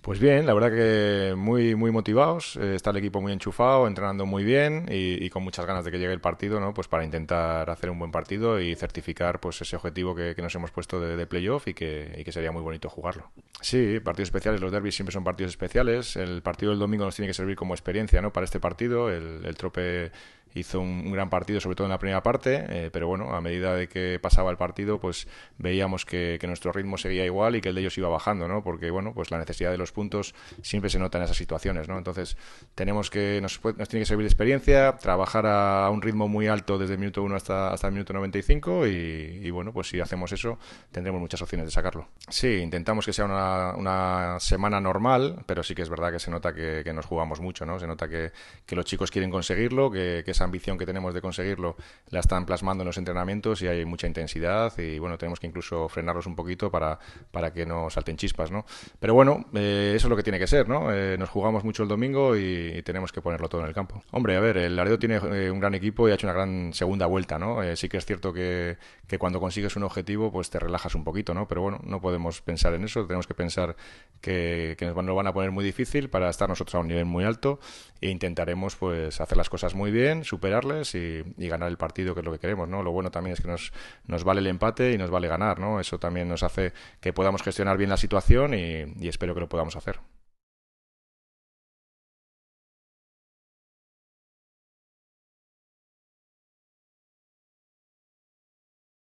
Pues bien, la verdad que muy, muy motivados, eh, está el equipo muy enchufado, entrenando muy bien y, con muchas ganas de que llegue el partido, ¿no? Pues para intentar hacer un buen partido y certificar pues ese objetivo que, nos hemos puesto de, playoff y que, sería muy bonito jugarlo. Sí, partidos especiales, los derbis siempre son partidos especiales, el partido del domingo nos tiene que servir como experiencia, ¿no? Para este partido, el, el trope hizo un, gran partido, sobre todo en la primera parte, eh, pero bueno, a medida de que pasaba el partido, pues veíamos que, nuestro ritmo seguía igual y que el de ellos iba bajando, ¿no? Porque bueno, pues la necesidad de los puntos siempre se nota en esas situaciones, ¿no? Entonces, tenemos que, nos, tiene que servir experiencia, trabajar a, un ritmo muy alto desde el minuto 1 hasta, hasta el minuto 95 y, y bueno, pues si hacemos eso, tendremos muchas opciones de sacarlo. Sí, intentamos que sea una, una semana normal, pero sí que es verdad que se nota que, nos jugamos mucho, ¿no? Se nota que, que los chicos quieren conseguirlo, que, que esa ambición que tenemos de conseguirlo la están plasmando en los entrenamientos y hay mucha intensidad y bueno, tenemos que incluso frenarlos un poquito para, para que no salten chispas, ¿no? Pero bueno, eh, eso es lo que tiene que ser, ¿no? Eh, nos jugamos mucho el domingo y, tenemos que ponerlo todo en el campo. Hombre, a ver, el Laredo tiene eh, un gran equipo y ha hecho una gran segunda vuelta, ¿no? sí que es cierto que, cuando consigues un objetivo pues te relajas un poquito, ¿no? Pero bueno, no podemos pensar en eso, tenemos que pensar que, nos, nos van a poner muy difícil para estar nosotros a un nivel muy alto e intentaremos pues hacer las cosas muy bien, superarles y, ganar el partido, que es lo que queremos, ¿no? Lo bueno también es que nos, nos vale el empate y nos vale ganar, ¿no? Eso también nos hace que podamos gestionar bien la situación y espero que lo podamos hacer.